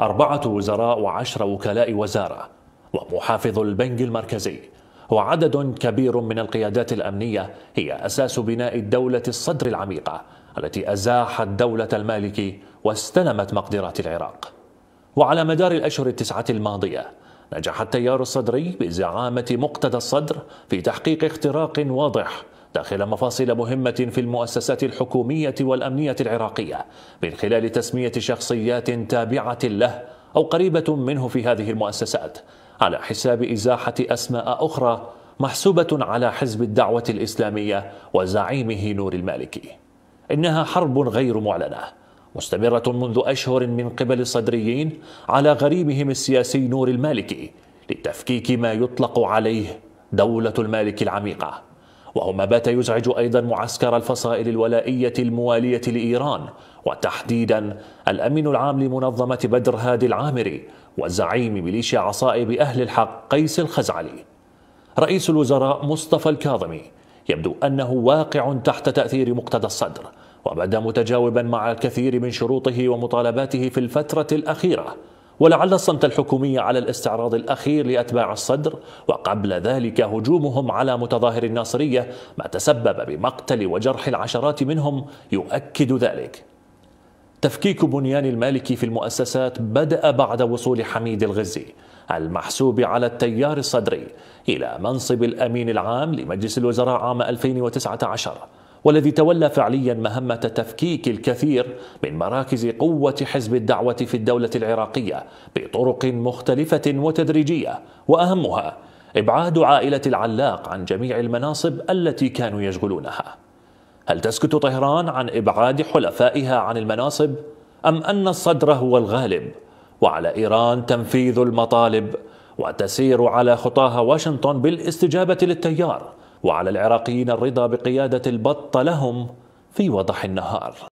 أربعة وزراء وعشر وكلاء وزارة ومحافظ البنك المركزي وعدد كبير من القيادات الأمنية هي أساس بناء الدولة الصدر العميقة التي أزاحت دولة المالكي واستلمت مقدرات العراق وعلى مدار الأشهر التسعة الماضية نجح التيار الصدري بزعامة مقتدى الصدر في تحقيق اختراق واضح داخل مفاصل مهمة في المؤسسات الحكومية والأمنية العراقية من خلال تسمية شخصيات تابعة له أو قريبة منه في هذه المؤسسات على حساب إزاحة أسماء أخرى محسوبة على حزب الدعوة الإسلامية وزعيمه نور المالكي إنها حرب غير معلنة مستمرة منذ أشهر من قبل الصدريين على غريمهم السياسي نور المالكي لتفكيك ما يطلق عليه دولة المالك العميقة وهو ما بات يزعج أيضا معسكر الفصائل الولائية الموالية لإيران وتحديدا الأمين العام لمنظمة بدر هادي العامري وزعيم ميليشيا عصائب أهل الحق قيس الخزعلي رئيس الوزراء مصطفى الكاظمي يبدو أنه واقع تحت تأثير مقتدى الصدر وبدا متجاوبا مع الكثير من شروطه ومطالباته في الفترة الأخيرة ولعل الصمت الحكومي على الاستعراض الأخير لأتباع الصدر وقبل ذلك هجومهم على متظاهر الناصرية ما تسبب بمقتل وجرح العشرات منهم يؤكد ذلك تفكيك بنيان المالكي في المؤسسات بدأ بعد وصول حميد الغزي المحسوب على التيار الصدري إلى منصب الأمين العام لمجلس الوزراء عام 2019 والذي تولى فعليا مهمة تفكيك الكثير من مراكز قوة حزب الدعوة في الدولة العراقية بطرق مختلفة وتدريجية وأهمها إبعاد عائلة العلاق عن جميع المناصب التي كانوا يشغلونها هل تسكت طهران عن إبعاد حلفائها عن المناصب؟ أم أن الصدر هو الغالب؟ وعلى إيران تنفيذ المطالب وتسير على خطاها واشنطن بالاستجابة للتيار وعلى العراقيين الرضا بقيادة البط لهم في وضح النهار